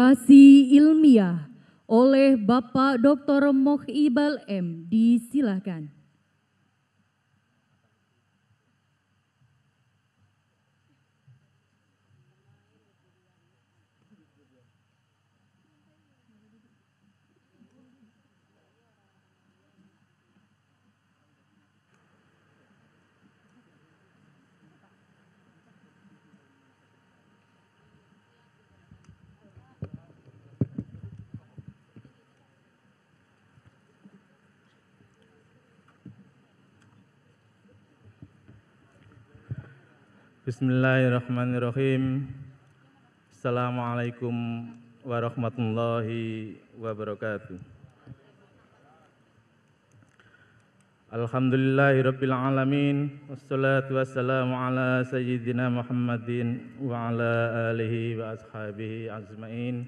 Kasih ilmiah oleh Bapak Dr. Mohibal M. Disilahkan. Bismillahirrahmanirrahim. Assalamualaikum warahmatullahi wabarakatuh. Alhamdulillahirabbil alamin wassalatu wassalamu ala sayyidina Muhammadin wa ala alihi wa ashabihi ajmain.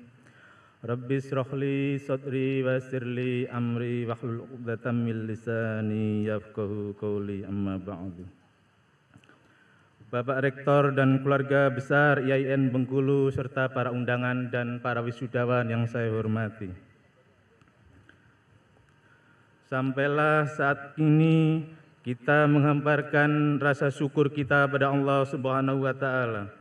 Rabbi israhli sadri wa yassirli amri hlul 'uqdatam min lisani yafqahu qawli amma ba'du. Bapak Rektor dan keluarga besar IAIN Bengkulu serta para undangan dan para wisudawan yang saya hormati. Sampailah saat ini kita menghamparkan rasa syukur kita pada Allah Subhanahu wa taala.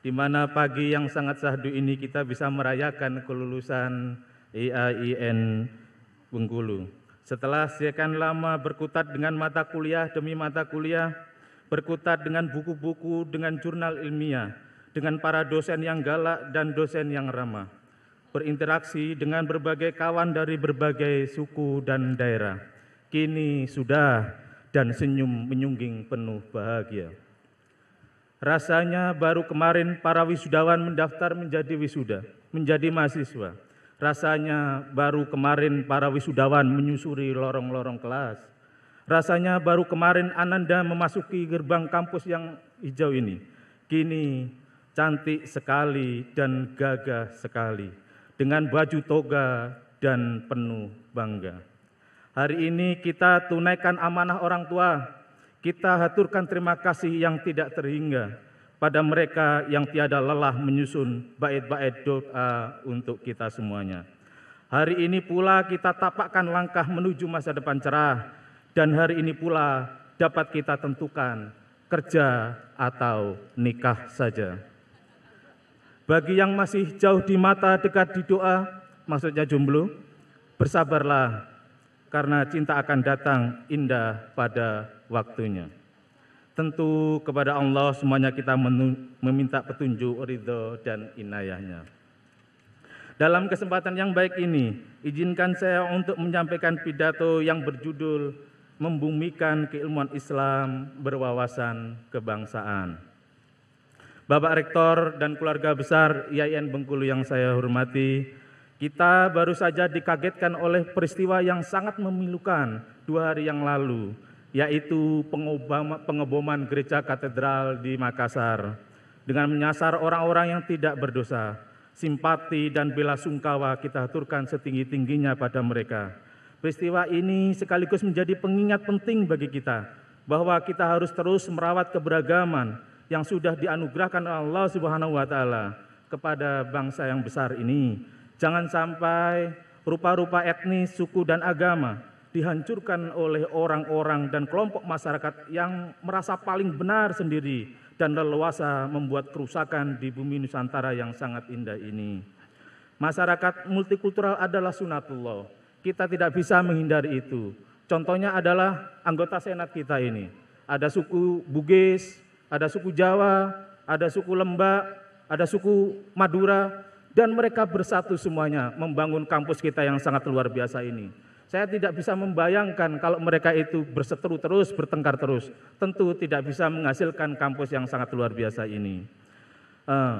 Di mana pagi yang sangat sahdu ini kita bisa merayakan kelulusan IAIN Bengkulu. Setelah sekian lama berkutat dengan mata kuliah demi mata kuliah, berkutat dengan buku-buku, dengan jurnal ilmiah, dengan para dosen yang galak dan dosen yang ramah, berinteraksi dengan berbagai kawan dari berbagai suku dan daerah. Kini sudah dan senyum menyungging penuh bahagia. Rasanya baru kemarin para wisudawan mendaftar menjadi wisuda, menjadi mahasiswa. Rasanya baru kemarin para wisudawan menyusuri lorong-lorong kelas Rasanya baru kemarin Ananda memasuki gerbang kampus yang hijau ini. Kini cantik sekali dan gagah sekali dengan baju toga dan penuh bangga. Hari ini kita tunaikan amanah orang tua. Kita haturkan terima kasih yang tidak terhingga pada mereka yang tiada lelah menyusun bait-bait doa untuk kita semuanya. Hari ini pula kita tapakkan langkah menuju masa depan cerah dan hari ini pula dapat kita tentukan kerja atau nikah saja. Bagi yang masih jauh di mata dekat di doa, maksudnya jomblo, bersabarlah karena cinta akan datang indah pada waktunya. Tentu kepada Allah semuanya kita meminta petunjuk, ridho, dan inayahnya. Dalam kesempatan yang baik ini, izinkan saya untuk menyampaikan pidato yang berjudul membumikan keilmuan Islam berwawasan kebangsaan. Bapak Rektor dan keluarga besar IAIN Bengkulu yang saya hormati, kita baru saja dikagetkan oleh peristiwa yang sangat memilukan dua hari yang lalu, yaitu pengeboman gereja katedral di Makassar dengan menyasar orang-orang yang tidak berdosa. Simpati dan bela sungkawa kita aturkan setinggi-tingginya pada mereka. Peristiwa ini sekaligus menjadi pengingat penting bagi kita bahwa kita harus terus merawat keberagaman yang sudah dianugerahkan Allah Subhanahu wa taala kepada bangsa yang besar ini. Jangan sampai rupa-rupa etnis, suku dan agama dihancurkan oleh orang-orang dan kelompok masyarakat yang merasa paling benar sendiri dan leluasa membuat kerusakan di bumi Nusantara yang sangat indah ini. Masyarakat multikultural adalah sunatullah kita tidak bisa menghindari itu. Contohnya adalah anggota senat kita ini. Ada suku Bugis, ada suku Jawa, ada suku Lembak, ada suku Madura, dan mereka bersatu semuanya membangun kampus kita yang sangat luar biasa ini. Saya tidak bisa membayangkan kalau mereka itu berseteru terus, bertengkar terus. Tentu tidak bisa menghasilkan kampus yang sangat luar biasa ini. Eh,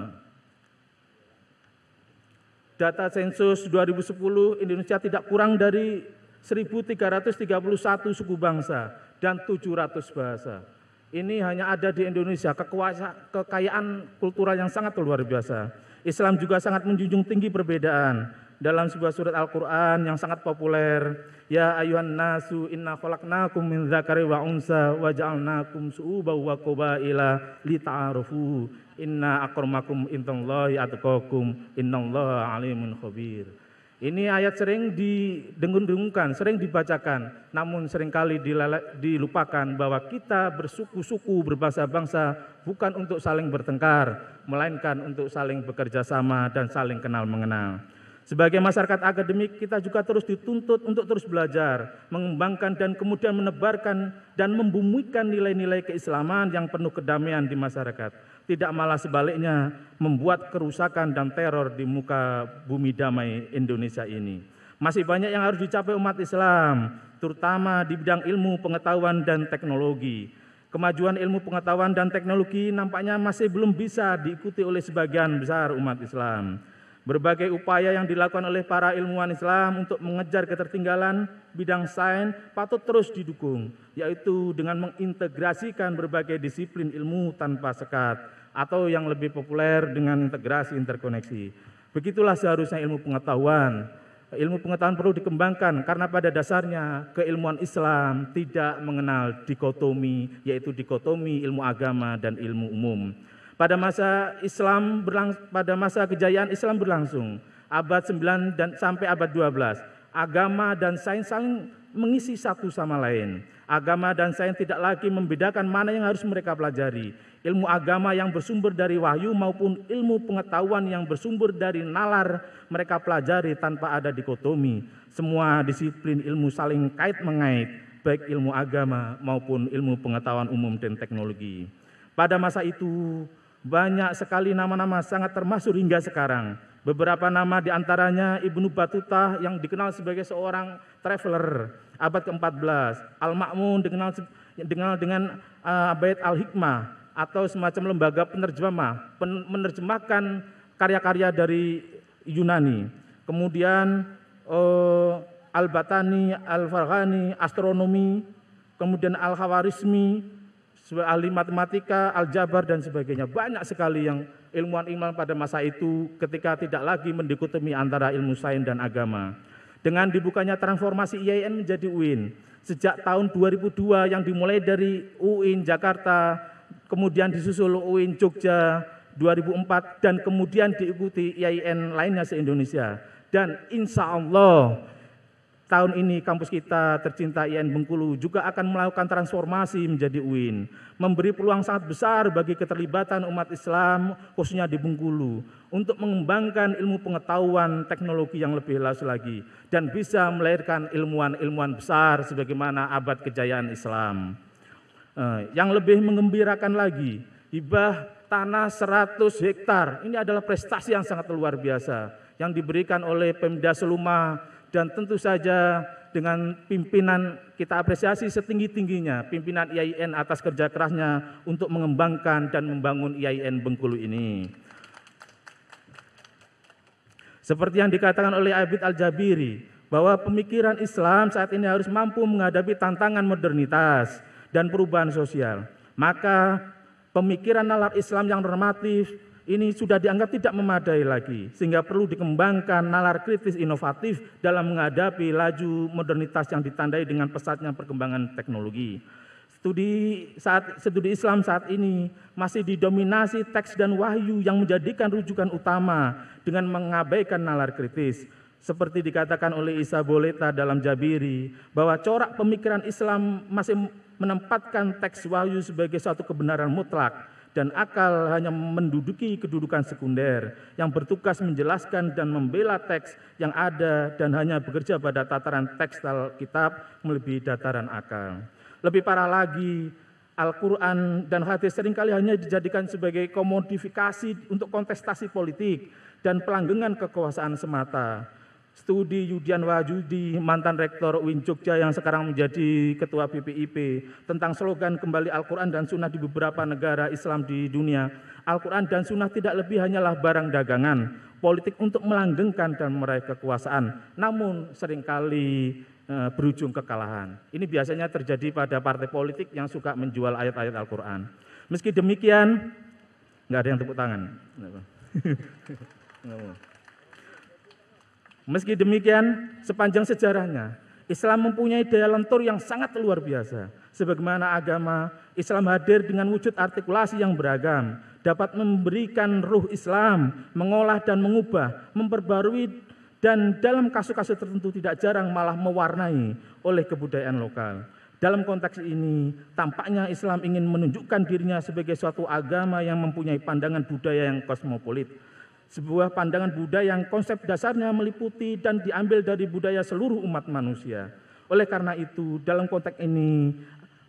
Data sensus 2010 Indonesia tidak kurang dari 1331 suku bangsa dan 700 bahasa. Ini hanya ada di Indonesia, kekuasa, kekayaan kultural yang sangat luar biasa. Islam juga sangat menjunjung tinggi perbedaan, dalam sebuah surat Al-Qur'an yang sangat populer, ya ayuhan nasu inna khalaqnakum min zakari wa unsa wa ja'alnakum su'uba wa qabaila ta'arufu inna akramakum indallahi atqakum innallaha alimun khabir. Ini ayat sering didengung-dengungkan, sering dibacakan, namun seringkali dilupakan bahwa kita bersuku-suku, berbangsa-bangsa bukan untuk saling bertengkar, melainkan untuk saling bekerja sama dan saling kenal mengenal. Sebagai masyarakat akademik, kita juga terus dituntut untuk terus belajar, mengembangkan dan kemudian menebarkan dan membumikan nilai-nilai keislaman yang penuh kedamaian di masyarakat. Tidak malah sebaliknya membuat kerusakan dan teror di muka bumi damai Indonesia ini. Masih banyak yang harus dicapai umat Islam, terutama di bidang ilmu, pengetahuan, dan teknologi. Kemajuan ilmu pengetahuan dan teknologi nampaknya masih belum bisa diikuti oleh sebagian besar umat Islam. Berbagai upaya yang dilakukan oleh para ilmuwan Islam untuk mengejar ketertinggalan bidang sains patut terus didukung, yaitu dengan mengintegrasikan berbagai disiplin ilmu tanpa sekat, atau yang lebih populer dengan integrasi interkoneksi. Begitulah seharusnya ilmu pengetahuan. Ilmu pengetahuan perlu dikembangkan karena pada dasarnya keilmuan Islam tidak mengenal dikotomi, yaitu dikotomi ilmu agama dan ilmu umum. Pada masa Islam berlangsung, pada masa kejayaan Islam berlangsung abad 9 dan sampai abad 12, agama dan sains saling mengisi satu sama lain. Agama dan sains tidak lagi membedakan mana yang harus mereka pelajari. Ilmu agama yang bersumber dari wahyu maupun ilmu pengetahuan yang bersumber dari nalar mereka pelajari tanpa ada dikotomi. Semua disiplin ilmu saling kait mengait, baik ilmu agama maupun ilmu pengetahuan umum dan teknologi. Pada masa itu, banyak sekali nama-nama sangat termasuk hingga sekarang. Beberapa nama diantaranya Ibnu Batuta yang dikenal sebagai seorang traveler abad ke-14, Al-Ma'mun dikenal dikenal dengan uh, Bait Al-Hikmah atau semacam lembaga penerjemah, pen, menerjemahkan karya-karya dari Yunani. Kemudian uh, Al-Batani, Al-Farghani, astronomi, kemudian Al-Khawarizmi, sebagai ahli matematika, aljabar dan sebagainya. Banyak sekali yang ilmuwan-ilmuwan pada masa itu ketika tidak lagi mendikotomi antara ilmu sains dan agama. Dengan dibukanya transformasi IAIN menjadi UIN, sejak tahun 2002 yang dimulai dari UIN Jakarta, kemudian disusul UIN Jogja 2004 dan kemudian diikuti IAIN lainnya se-Indonesia. Dan insya Allah Tahun ini kampus kita tercinta IAIN Bengkulu juga akan melakukan transformasi menjadi UIN, memberi peluang sangat besar bagi keterlibatan umat Islam khususnya di Bengkulu untuk mengembangkan ilmu pengetahuan teknologi yang lebih luas lagi dan bisa melahirkan ilmuwan-ilmuwan besar sebagaimana abad kejayaan Islam. Eh, yang lebih mengembirakan lagi, hibah tanah 100 hektar ini adalah prestasi yang sangat luar biasa yang diberikan oleh Pemda Seluma dan tentu saja dengan pimpinan kita apresiasi setinggi-tingginya pimpinan IAIN atas kerja kerasnya untuk mengembangkan dan membangun IAIN Bengkulu ini. Seperti yang dikatakan oleh Abid Al-Jabiri, bahwa pemikiran Islam saat ini harus mampu menghadapi tantangan modernitas dan perubahan sosial. Maka pemikiran nalar Islam yang normatif, ini sudah dianggap tidak memadai lagi, sehingga perlu dikembangkan nalar kritis inovatif dalam menghadapi laju modernitas yang ditandai dengan pesatnya perkembangan teknologi. Studi saat studi Islam saat ini masih didominasi teks dan wahyu yang menjadikan rujukan utama dengan mengabaikan nalar kritis. Seperti dikatakan oleh Isa Boleta dalam Jabiri bahwa corak pemikiran Islam masih menempatkan teks wahyu sebagai suatu kebenaran mutlak dan akal hanya menduduki kedudukan sekunder yang bertugas menjelaskan dan membela teks yang ada dan hanya bekerja pada tataran teks kitab melebihi dataran akal. Lebih parah lagi, Al-Quran dan hadis seringkali hanya dijadikan sebagai komodifikasi untuk kontestasi politik dan pelanggengan kekuasaan semata studi Yudian Wahyudi, mantan rektor UIN Jogja yang sekarang menjadi ketua BPIP, tentang slogan kembali Al-Quran dan Sunnah di beberapa negara Islam di dunia. Al-Quran dan Sunnah tidak lebih hanyalah barang dagangan, politik untuk melanggengkan dan meraih kekuasaan, namun seringkali eh, berujung kekalahan. Ini biasanya terjadi pada partai politik yang suka menjual ayat-ayat Al-Quran. Meski demikian, nggak ada yang tepuk tangan. Meski demikian, sepanjang sejarahnya, Islam mempunyai daya lentur yang sangat luar biasa. Sebagaimana agama, Islam hadir dengan wujud artikulasi yang beragam, dapat memberikan ruh Islam, mengolah dan mengubah, memperbarui dan dalam kasus-kasus tertentu tidak jarang malah mewarnai oleh kebudayaan lokal. Dalam konteks ini, tampaknya Islam ingin menunjukkan dirinya sebagai suatu agama yang mempunyai pandangan budaya yang kosmopolit, sebuah pandangan Buddha yang konsep dasarnya meliputi dan diambil dari budaya seluruh umat manusia. Oleh karena itu, dalam konteks ini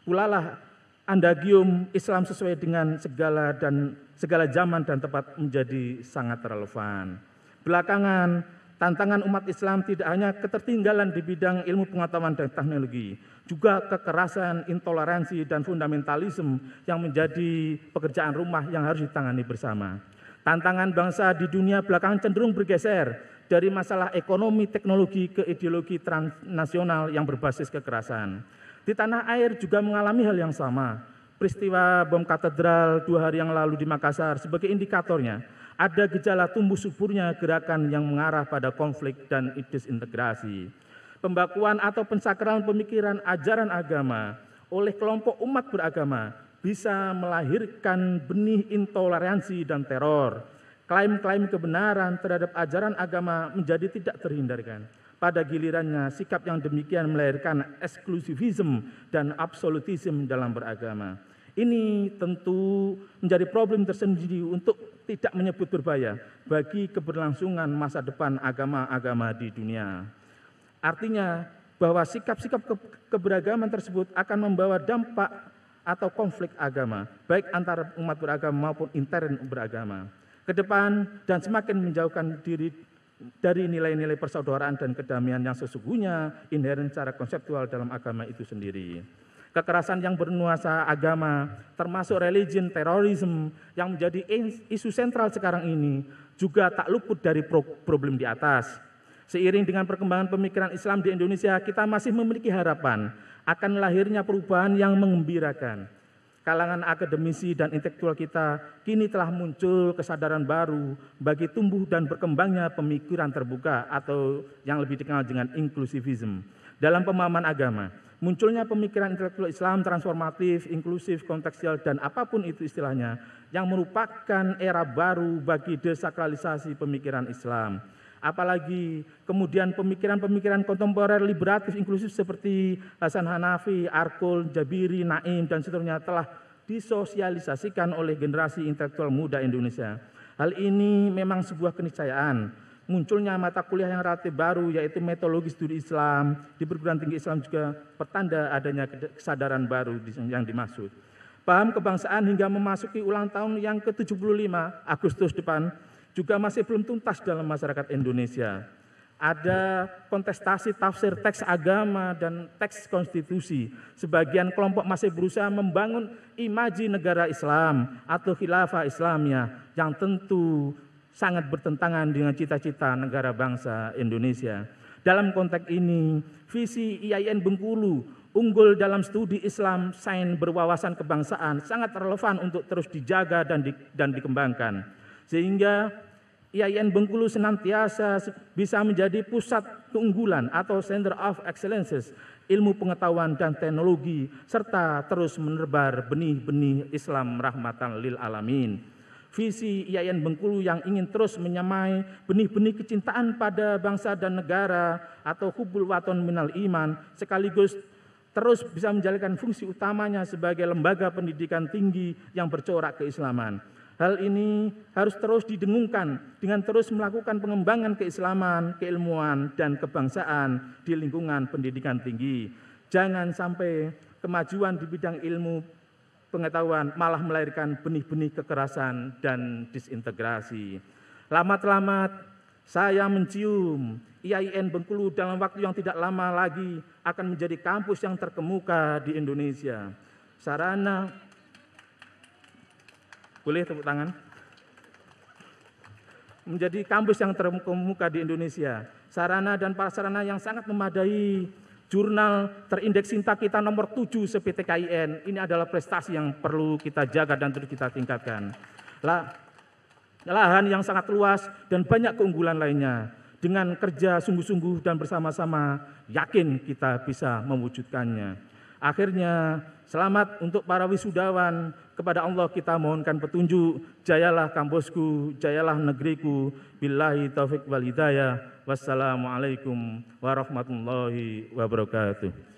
pulalah andagium Islam sesuai dengan segala dan segala zaman dan tempat menjadi sangat relevan. Belakangan, tantangan umat Islam tidak hanya ketertinggalan di bidang ilmu pengetahuan dan teknologi, juga kekerasan, intoleransi, dan fundamentalisme yang menjadi pekerjaan rumah yang harus ditangani bersama. Tantangan bangsa di dunia belakang cenderung bergeser dari masalah ekonomi, teknologi ke ideologi transnasional yang berbasis kekerasan. Di tanah air juga mengalami hal yang sama. Peristiwa bom katedral dua hari yang lalu di Makassar sebagai indikatornya ada gejala tumbuh suburnya gerakan yang mengarah pada konflik dan disintegrasi. Pembakuan atau pensakralan pemikiran ajaran agama oleh kelompok umat beragama bisa melahirkan benih intoleransi dan teror. Klaim-klaim kebenaran terhadap ajaran agama menjadi tidak terhindarkan. Pada gilirannya, sikap yang demikian melahirkan eksklusivisme dan absolutisme dalam beragama. Ini tentu menjadi problem tersendiri untuk tidak menyebut berbahaya bagi keberlangsungan masa depan agama-agama di dunia. Artinya bahwa sikap-sikap keberagaman tersebut akan membawa dampak atau konflik agama, baik antara umat beragama maupun intern beragama. Ke depan dan semakin menjauhkan diri dari nilai-nilai persaudaraan dan kedamaian yang sesungguhnya inherent secara konseptual dalam agama itu sendiri. Kekerasan yang bernuansa agama, termasuk religion, terorisme yang menjadi isu sentral sekarang ini juga tak luput dari problem di atas. Seiring dengan perkembangan pemikiran Islam di Indonesia, kita masih memiliki harapan akan lahirnya perubahan yang mengembirakan. Kalangan akademisi dan intelektual kita kini telah muncul kesadaran baru bagi tumbuh dan berkembangnya pemikiran terbuka atau yang lebih dikenal dengan inklusivisme. Dalam pemahaman agama, Munculnya pemikiran intelektual Islam transformatif, inklusif, kontekstual, dan apapun itu istilahnya, yang merupakan era baru bagi desakralisasi pemikiran Islam. Apalagi kemudian pemikiran-pemikiran kontemporer liberatif inklusif seperti Hasan Hanafi, Arkul, Jabiri, Naim, dan seterusnya telah disosialisasikan oleh generasi intelektual muda Indonesia. Hal ini memang sebuah keniscayaan munculnya mata kuliah yang relatif baru yaitu metodologi studi Islam di perguruan tinggi Islam juga pertanda adanya kesadaran baru yang dimaksud. Paham kebangsaan hingga memasuki ulang tahun yang ke-75 Agustus depan juga masih belum tuntas dalam masyarakat Indonesia. Ada kontestasi tafsir teks agama dan teks konstitusi. Sebagian kelompok masih berusaha membangun imaji negara Islam atau khilafah Islamnya yang tentu sangat bertentangan dengan cita-cita negara bangsa Indonesia. Dalam konteks ini, visi IAIN Bengkulu unggul dalam studi Islam, sains berwawasan kebangsaan sangat relevan untuk terus dijaga dan di, dan dikembangkan. Sehingga IAIN Bengkulu senantiasa bisa menjadi pusat keunggulan atau center of excellences ilmu pengetahuan dan teknologi serta terus menerbar benih-benih Islam rahmatan lil alamin. Visi IAIN Bengkulu yang ingin terus menyamai benih-benih kecintaan pada bangsa dan negara atau hubul waton minal iman sekaligus terus bisa menjalankan fungsi utamanya sebagai lembaga pendidikan tinggi yang bercorak keislaman Hal ini harus terus didengungkan dengan terus melakukan pengembangan keislaman, keilmuan, dan kebangsaan di lingkungan pendidikan tinggi. Jangan sampai kemajuan di bidang ilmu pengetahuan malah melahirkan benih-benih kekerasan dan disintegrasi. Lamat-lamat saya mencium IAIN Bengkulu dalam waktu yang tidak lama lagi akan menjadi kampus yang terkemuka di Indonesia. Sarana boleh tepuk tangan? Menjadi kampus yang terkemuka di Indonesia. Sarana dan prasarana yang sangat memadai. Jurnal terindeks Sinta kita nomor 7 sepitkin Ini adalah prestasi yang perlu kita jaga dan terus kita tingkatkan. Lah, lahan yang sangat luas dan banyak keunggulan lainnya. Dengan kerja sungguh-sungguh dan bersama-sama, yakin kita bisa mewujudkannya. Akhirnya selamat untuk para wisudawan. Kepada Allah kita mohonkan petunjuk. Jayalah kampusku, jayalah negeriku. Billahi taufik wal hidayah. Wassalamualaikum warahmatullahi wabarakatuh.